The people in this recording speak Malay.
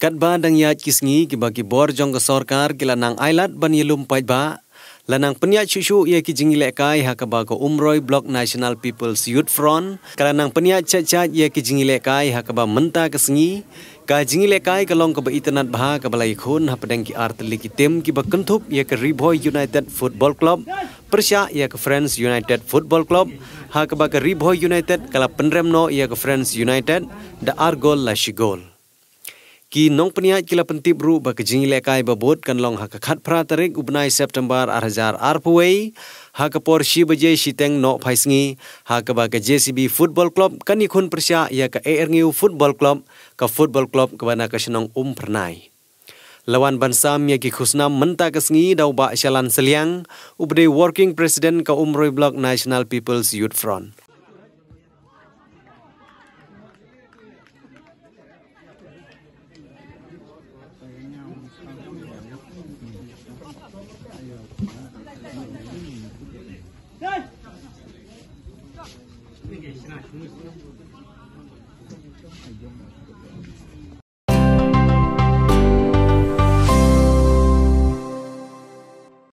Kat bandang yat kisngi kibagi bor jong ke sorkar kilanang ailat ban yelum pait ba lanang peniat cucu ye ki jingi lekai ha kabago umroy blok national people's youth front kalanang peniat cecat ia ki jingi lekai ha kabam menta kisngi ka jingi lekai kalong ka beitanat ba ka balai ha khun ha pedeng ki artli ki tim ki bakentuk ia ke riboy united football club Persia ia ke Friends United Football Club, ha ke bakar Ribho United kalau penremno ia ke Friends United, da argol la Gol. Ki nong peniat kila pentip ru baka jingi lekai babut kan long haka khat peratarik ubnai September arhajar arpuwei, haka por si bajay si teng no paisngi, haka baka JCB Football Club kan ikun persia ia ke ARNU Football Club, ke Football Club kebana kasenong um pernai lawan bansam yang kikhusnam mentak kesengi dau ba syalan seliang ubde working president ka umroi blok national people's youth front